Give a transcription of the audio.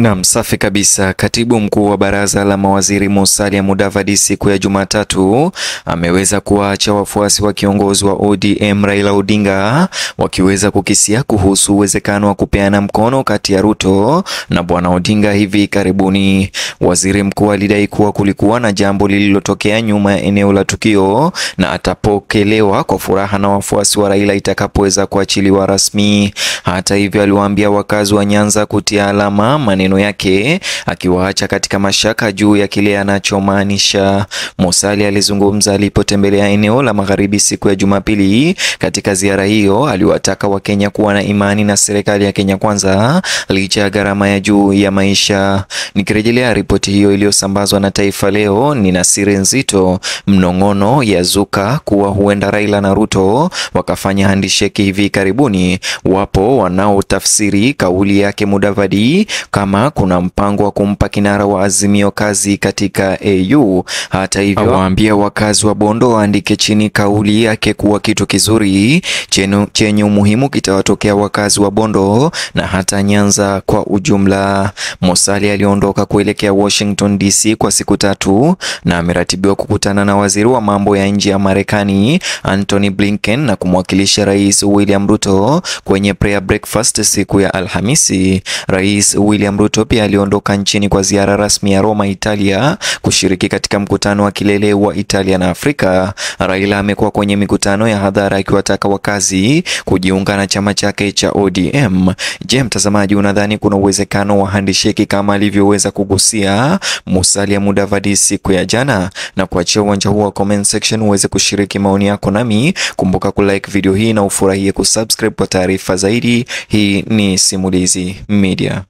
Nam, safi kabisa. Katibu mkuu wa baraza la mawaziri Musalia Mudavadi siku ya Jumatatu ameweza kuwaacha wafuasi wa kiongozi wa ODM Raila Odinga wakiweza kukisia kuhusu uwezekano wa kupeana mkono kati ya Ruto na bwana Odinga hivi karibuni. Waziri mkuu alidai kuwa kulikuwa na jambo lililotokea nyuma ya eneo la tukio na atapokelewa kwa furaha na wafuasi wa Raila itakapoweza kuachiliwa rasmi. Hata hivyo, aliwaambia wakazi wa Nyanza kutia alama maneno maneno yake akiwaacha katika mashaka juu ya kile anachomaanisha. Mosali alizungumza alipotembelea eneo la magharibi siku ya Jumapili. Katika ziara hiyo, aliwataka Wakenya kuwa na imani na serikali ya Kenya Kwanza licha ya gharama ya juu ya maisha. Nikirejelea ripoti hiyo iliyosambazwa na Taifa Leo, nina siri nzito, mnong'ono yazuka kuwa huenda Raila na Ruto wakafanya handisheki hivi karibuni. Wapo wanaotafsiri kauli yake Mudavadi kama kama kuna mpango wa kumpa kinara wa Azimio kazi katika AU. Hata hivyo, awaambia wakazi wa Bondo waandike chini kauli yake kuwa kitu kizuri chenye umuhimu kitawatokea wakazi wa Bondo na hata Nyanza kwa ujumla. Mosali aliondoka kuelekea Washington DC kwa siku tatu na ameratibiwa kukutana na waziri wa mambo ya nje ya Marekani Anthony Blinken na kumwakilisha Rais William Ruto kwenye prayer breakfast siku ya Alhamisi. Rais William Ruto pia aliondoka nchini kwa ziara rasmi ya Roma, Italia, kushiriki katika mkutano wa kilele wa Italia na Afrika. Raila amekuwa kwenye mikutano ya hadhara akiwataka wakazi kujiunga na chama chake cha ODM. Je, mtazamaji, unadhani kuna uwezekano wa handisheki kama alivyoweza kugusia Musalia Mudavadi siku ya jana? Na kuachia uwanja huo wa comment section uweze kushiriki maoni yako nami. Kumbuka kulike video hii na ufurahie kusubscribe kwa taarifa zaidi. Hii ni Simulizi Media.